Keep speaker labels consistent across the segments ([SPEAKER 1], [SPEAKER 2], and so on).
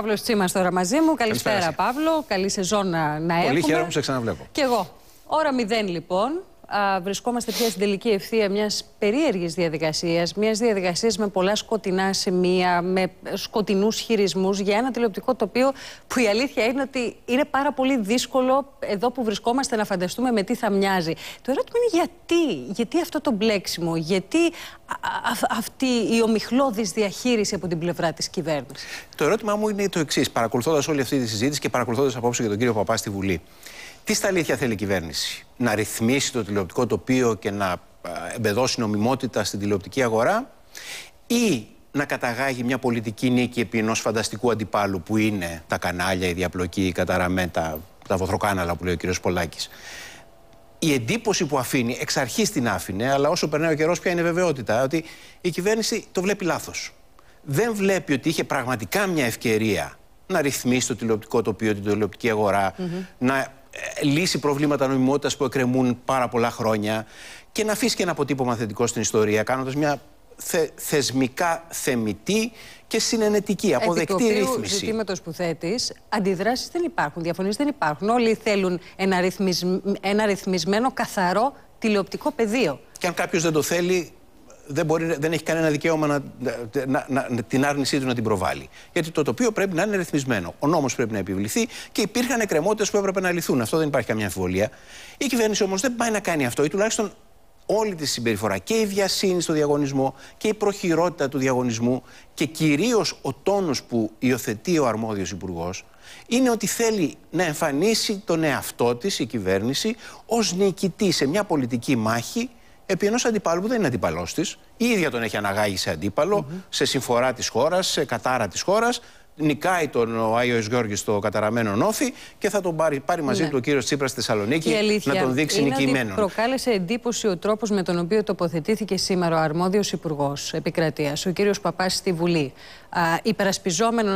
[SPEAKER 1] Παύλος Τσίμα τώρα μαζί μου. Καλησπέρα, Παύλο. Καλή σεζόν να, Πολύ έχουμε. Πολύ χαίρομαι που σε ξαναβλέπω. Κι εγώ. Ώρα 0 λοιπόν α, βρισκόμαστε πια στην τελική ευθεία μιας περίεργης διαδικασίας, μιας διαδικασίας με πολλά σκοτεινά σημεία, με σκοτεινούς χειρισμούς για ένα τηλεοπτικό τοπίο που η αλήθεια είναι ότι είναι πάρα πολύ δύσκολο εδώ που βρισκόμαστε να φανταστούμε με τι θα μοιάζει. Το ερώτημα είναι γιατί, γιατί αυτό το μπλέξιμο, γιατί αυτή η ομιχλώδης διαχείριση από την πλευρά της κυβέρνησης. Το ερώτημά μου είναι
[SPEAKER 2] το εξής, παρακολουθώντας όλη αυτή τη συζήτηση και παρακολουθώντας απόψε και τον κύριο Παπά στη Βουλή. Τι στα αλήθεια θέλει η κυβέρνηση, Να ρυθμίσει το τηλεοπτικό τοπίο και να εμπεδώσει νομιμότητα στην τηλεοπτική αγορά, ή να καταγάγει μια πολιτική νίκη επί ενός φανταστικού αντιπάλου που είναι τα κανάλια, η διαπλοκή, η καταραμέτα, τα βοθροκάναλα που λέει ο κ. Πολάκης. Η εντύπωση που αφήνει, εξ αρχής την άφηνε, αλλά όσο περνάει ο καιρός, πια είναι βεβαιότητα, ότι η κυβέρνηση το βλέπει λάθος. Δεν βλέπει ότι είχε πραγματικά μια ευκαιρία να ρυθμίσει το τηλεοπτικό τοπίο, την τηλεοπτική αγορά, να ε, λύσει προβλήματα νομιμότητας που εκκρεμούν πάρα πολλά χρόνια και να αφήσεις και ένα αποτύπωμα θετικό στην ιστορία, κάνοντας μια θεσμικά θεμητή και συνενετική, αποδεκτή Επί ρύθμιση. ζητήματος
[SPEAKER 1] που θέτεις, αντιδράσεις δεν υπάρχουν, διαφωνίε δεν υπάρχουν. Όλοι θέλουν ένα, ένα ρυθμισμένο, καθαρό τηλεοπτικό πεδίο.
[SPEAKER 2] Και αν κάποιος δεν το θέλει, δεν, μπορεί, δεν έχει κανένα δικαίωμα να, να, να, την άρνησή του να την προβάλλει. Γιατί το τοπίο πρέπει να είναι ρυθμισμένο. Ο νόμος πρέπει να επιβληθεί και υπήρχαν εκκρεμότητες που έπρεπε να λυθούν. Αυτό δεν υπάρχει καμία αμφιβολία. Η κυβέρνηση όμως δεν πάει να κάνει αυτό, ή τουλάχιστον όλη τη συμπεριφορά. Και η βιασύνη στο διαγωνισμό και η προχειρότητα του διαγωνισμού και κυρίως ο τόνος που υιοθετεί ο αρμόδιος υπουργός είναι ότι θέλει να εμφανίσει τον εαυτό της η κυβέρνηση ως νικητή σε μια πολιτική μάχη επί ενός αντιπάλου που δεν είναι αντιπαλός της. Η ίδια τον έχει αναγάγει σε αντίπαλο, mm -hmm. σε συμφορά της χώρας, σε κατάρα της χώρας. Νικάει τον ο Άγιο Γιώργη στο καταραμένο νόφι και θα τον πάρει, πάρει μαζί ναι. του ο κύριος Τσίπρας στη Θεσσαλονίκη να τον δείξει είναι νικημένο.
[SPEAKER 1] προκάλεσε εντύπωση ο τρόπος με τον οποίο τοποθετήθηκε σήμερα ο αρμόδιος υπουργός επικρατείας, ο κύριος Παπάς στη Βουλή, υπερασπιζόμενο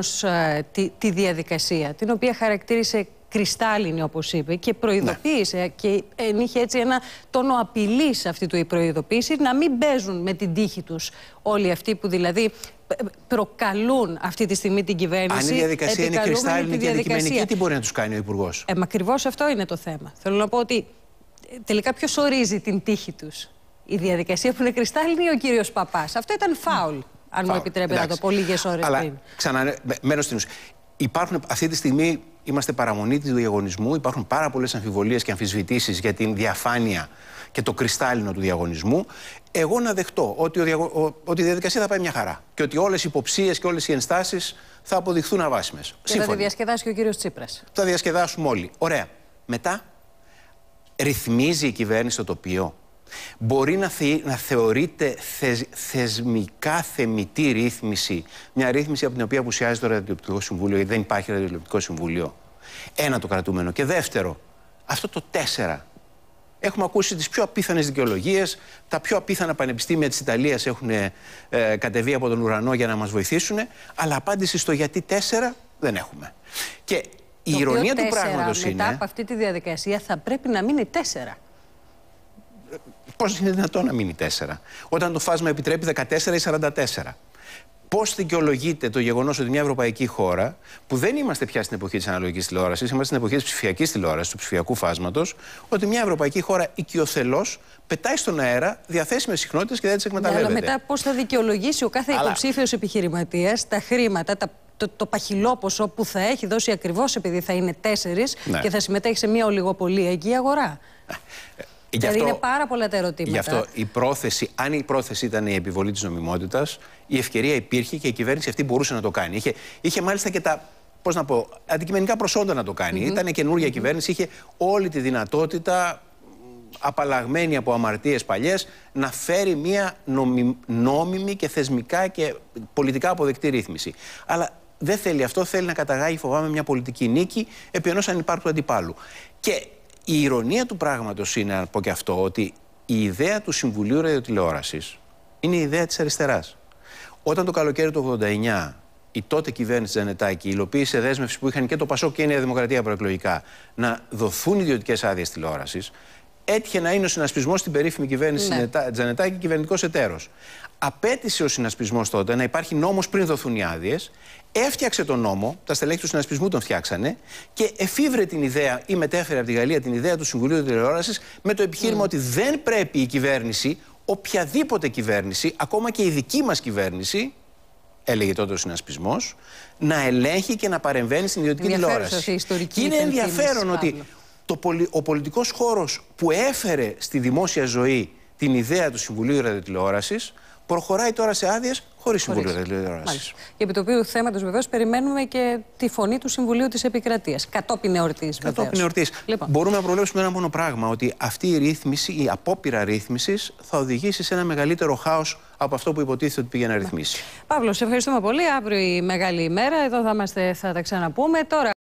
[SPEAKER 1] τη, τη διαδικασία, την οποία χαρακτήρισε κρυστάλλινη όπως είπε και ναι. προειδοποίησε ναι. και είχε έτσι ένα τόνο απειλής αυτή του η προειδοποίηση να μην παίζουν με την τύχη τους όλοι αυτοί που δηλαδή ε, προκαλούν αυτή τη στιγμή την κυβέρνηση. Αν η διαδικασία είναι κρυστάλλινη και αντικειμενική, τι
[SPEAKER 2] μπορεί να τους κάνει ο Υπουργός.
[SPEAKER 1] Ε, Ακριβώς αυτό είναι το θέμα. Θέλω να πω ότι ε, τελικά ποιος ορίζει την τύχη τους. Η διαδικασία που είναι κρυστάλλινη ή ο κύριος Παπάς. Αυτό ήταν φάουλ, αν φάουλ. μου επιτρέπετε να το πω λίγες ώρες
[SPEAKER 2] πριν. Ξαναμένω στην ουσία. Υπάρχουν αυτή τη στιγμή Είμαστε παραμονή του διαγωνισμού. Υπάρχουν πάρα πολλές αμφιβολίες και αμφισβητήσεις για την διαφάνεια και το κρυστάλλινο του διαγωνισμού. Εγώ να δεχτώ ότι, ο ότι η διαδικασία θα πάει μια χαρά. Και ότι όλες οι υποψίες και όλες οι ενστάσεις θα αποδειχθούν αβάσιμες. Σύμφωνα. Θα τη
[SPEAKER 1] διασκεδάσει και ο κύριος Τσίπρας.
[SPEAKER 2] Θα διασκεδάσουμε όλοι. Ωραία. Μετά, ρυθμίζει η κυβέρνηση το τοπίο Μπορεί να, θε, να θεωρείται θεσμικά θεμητή ρύθμιση, μια ρύθμιση από την οποία απουσιάζει το Ραδιοπτικό Συμβούλιο, γιατί δεν υπάρχει Ραδιοπτικό Συμβούλιο. Ένα το κρατούμενο. Και δεύτερο, αυτό το τέσσερα. Έχουμε ακούσει τις πιο απίθανες δικαιολογίες. Τα πιο απίθανα πανεπιστήμια της Ιταλίας έχουν ε, κατεβεί από τον ουρανό για να μας βοηθήσουν. Αλλά απάντηση στο γιατί τέσσερα δεν έχουμε. Και
[SPEAKER 1] η ηρωνία του πράγματο είναι. Μετά από αυτή τη διαδικασία θα πρέπει να μείνει τέσσερα.
[SPEAKER 2] Πώς είναι δυνατόν να μείνει 4, όταν το φάσμα επιτρέπει 14 ή 44. Πώς δικαιολογείται το γεγονός ότι μια ευρωπαϊκή χώρα, που δεν είμαστε πια στην εποχή της αναλογικής τηλεόρασης, είμαστε στην εποχή της ψηφιακής τηλεόρασης, του ψηφιακού φάσματος, ότι μια ευρωπαϊκή χώρα οικειοθελώς πετάει στον αέρα διαθέσιμες συχνότητες και δεν τις εκμεταλλεύεται. Ναι, αλλά μετά
[SPEAKER 1] πώς θα δικαιολογήσει ο κάθε αλλά... υποψήφιος επιχειρηματίας τα χρήματα, τα το, το παχυλό ποσό που θα έχει δώσει ακριβώς επειδή θα είναι τέσσερις ναι. και θα συμμετέχει σε μια η αγορά.
[SPEAKER 2] Ε, γιατί δηλαδή, αυτό, είναι
[SPEAKER 1] πάρα πολλά τα ερωτήματα. Γι' αυτό
[SPEAKER 2] η πρόθεση, αν η πρόθεση ήταν η επιβολή της νομιμότητας, η ευκαιρία υπήρχε και η κυβέρνηση αυτή μπορούσε να το κάνει. Είχε, είχε μάλιστα και τα πώς να πω, αντικειμενικά προσόντα να το κάνει. Mm Ήταν καινούργια mm -hmm. κυβέρνηση, είχε όλη τη δυνατότητα απαλλαγμένη από αμαρτίες παλιές, να φέρει μια νομι... νόμιμη και θεσμικά και πολιτικά αποδεκτή ρύθμιση. Αλλά δεν θέλει αυτό, θέλει να καταγάγει, φοβάμαι, μια πολιτική νίκη επί ενός ανυπάρκτου αντιπάλου. Και η ηρωνία του πράγματος είναι, να πω και αυτό, ότι η ιδέα του Συμβουλίου Ραδιοτηλεόρασης είναι η ιδέα της αριστεράς. Όταν το καλοκαίρι του 89 η τότε κυβέρνηση Τζανετάκη υλοποίησε δέσμευση που είχαν και το πασό και η Νέα Δημοκρατία προεκλογικά να δοθούν ιδιωτικές άδειες τηλεόρασης, έτυχε να είναι ο συνασπισμός στην περίφημη κυβέρνηση ναι. Τζανετάκη κυβερνητικός εταίρος. Απέτησε ο συνασπισμός τότε να υπάρχει νόμος πριν δοθούν οι άδειες. Έφτιαξε τον νόμο, τα στελέχη του συνασπισμού τον φτιάξανε και εφήβρε την ιδέα ή μετέφερε από τη Γαλλία την ιδέα του Συμβουλίου Τηλεόρασης με το επιχείρημα ναι. ότι δεν πρέπει η κυβέρνηση, οποιαδήποτε κυβέρνηση, ακόμα και η δική μας κυβέρνηση, έλεγε τότε ο συνασπισμός, να ελέγχει και να παρεμβαίνει στην ιδιωτική τηλεόραση. είναι ενδιαφέρον ότι το ο πολιτικός χώρος που έφερε στη δημόσια ζωή την ιδέα του Συμβουλίου Ραδιοτηλεόρασης προχωράει τώρα σε άδειες χωρίς Συμβουλίο Ραδιοτηλεόραση.
[SPEAKER 1] Και επί το οποίου θέματος βεβαίως περιμένουμε και τη φωνή του Συμβουλίου της Επικρατείας. Κατόπιν εορτής, Κατόπιν
[SPEAKER 2] εορτής. Λοιπόν. Μπορούμε να προβλέψουμε ένα μόνο πράγμα, ότι αυτή η ρύθμιση, η απόπειρα ρύθμισης, θα οδηγήσει σε ένα μεγαλύτερο χάος από αυτό που υποτίθεται ότι πήγε να ναι. ρυθμίσει.
[SPEAKER 1] Παύλο, σε ευχαριστούμε πολύ. Αύριο η μεγάλη ημέρα. Εδώ θα, είμαστε, θα τα ξαναπούμε. Τώρα.